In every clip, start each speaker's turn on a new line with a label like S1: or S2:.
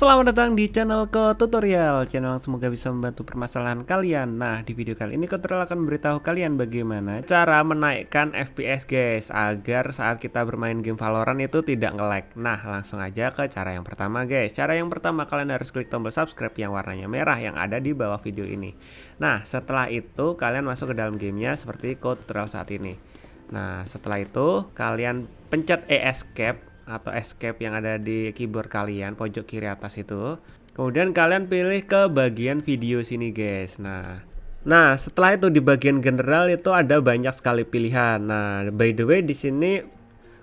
S1: Selamat datang di channel ke Tutorial, channel yang semoga bisa membantu permasalahan kalian. Nah, di video kali ini Ko akan memberitahu kalian bagaimana cara menaikkan FPS guys, agar saat kita bermain game Valorant itu tidak nge-lag. Nah, langsung aja ke cara yang pertama guys. Cara yang pertama kalian harus klik tombol subscribe yang warnanya merah yang ada di bawah video ini. Nah, setelah itu kalian masuk ke dalam gamenya seperti Ko Tutorial saat ini. Nah, setelah itu kalian pencet escape atau escape yang ada di keyboard kalian pojok kiri atas itu kemudian kalian pilih ke bagian video sini guys nah Nah, setelah itu di bagian general itu ada banyak sekali pilihan. Nah, by the way di sini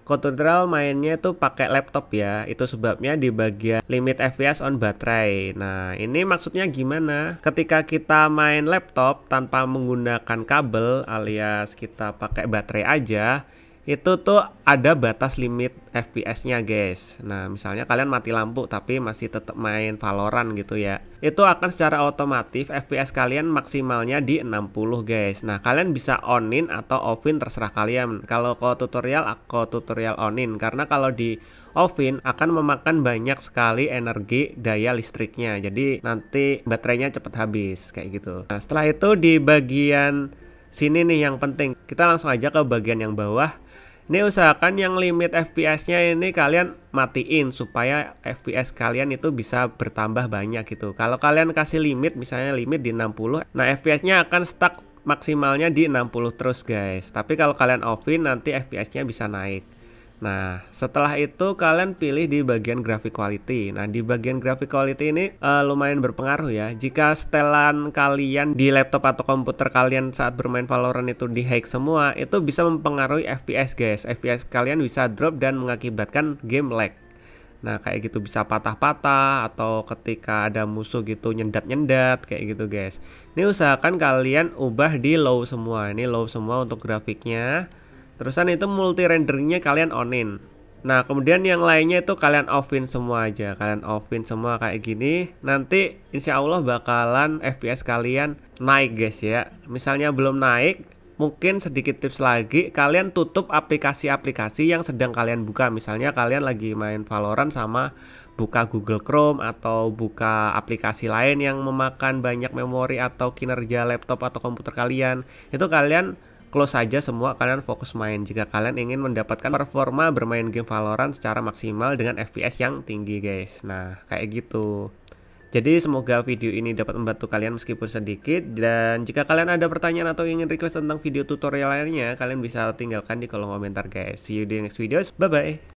S1: Cotodral mainnya itu pakai laptop ya. Itu sebabnya di bagian limit FPS on baterai. Nah, ini maksudnya gimana? Ketika kita main laptop tanpa menggunakan kabel alias kita pakai baterai aja, itu tuh ada batas limit FPS-nya guys. Nah misalnya kalian mati lampu tapi masih tetap main Valorant gitu ya. Itu akan secara otomatis FPS kalian maksimalnya di 60 guys. Nah kalian bisa onin atau offin terserah kalian. Kalau ke tutorial aku tutorial onin karena kalau di offin akan memakan banyak sekali energi daya listriknya jadi nanti baterainya cepat habis kayak gitu nah setelah itu di bagian Sini nih yang penting. Kita langsung aja ke bagian yang bawah. Ini usahakan yang limit FPS-nya ini kalian matiin supaya FPS kalian itu bisa bertambah banyak gitu. Kalau kalian kasih limit misalnya limit di 60, nah FPS-nya akan stuck maksimalnya di 60 terus guys. Tapi kalau kalian offin nanti FPS-nya bisa naik. Nah, setelah itu kalian pilih di bagian graphic quality. Nah, di bagian graphic quality ini uh, lumayan berpengaruh ya. Jika setelan kalian di laptop atau komputer kalian saat bermain Valorant itu di hack semua, itu bisa mempengaruhi FPS, guys. FPS kalian bisa drop dan mengakibatkan game lag. Nah, kayak gitu bisa patah-patah atau ketika ada musuh gitu nyendat-nyendat kayak gitu, guys. Ini usahakan kalian ubah di low semua. Ini low semua untuk grafiknya. Terusan itu multi renderingnya kalian onin. Nah, kemudian yang lainnya itu kalian offin semua aja. Kalian offin semua kayak gini. Nanti insya Allah bakalan FPS kalian naik guys ya. Misalnya belum naik, mungkin sedikit tips lagi. Kalian tutup aplikasi-aplikasi yang sedang kalian buka. Misalnya kalian lagi main Valorant sama buka Google Chrome atau buka aplikasi lain yang memakan banyak memori atau kinerja laptop atau komputer kalian. Itu kalian Close aja semua kalian fokus main jika kalian ingin mendapatkan performa bermain game Valorant secara maksimal dengan FPS yang tinggi guys. Nah, kayak gitu. Jadi semoga video ini dapat membantu kalian meskipun sedikit dan jika kalian ada pertanyaan atau ingin request tentang video tutorial lainnya kalian bisa tinggalkan di kolom komentar guys. See you di next videos. Bye bye.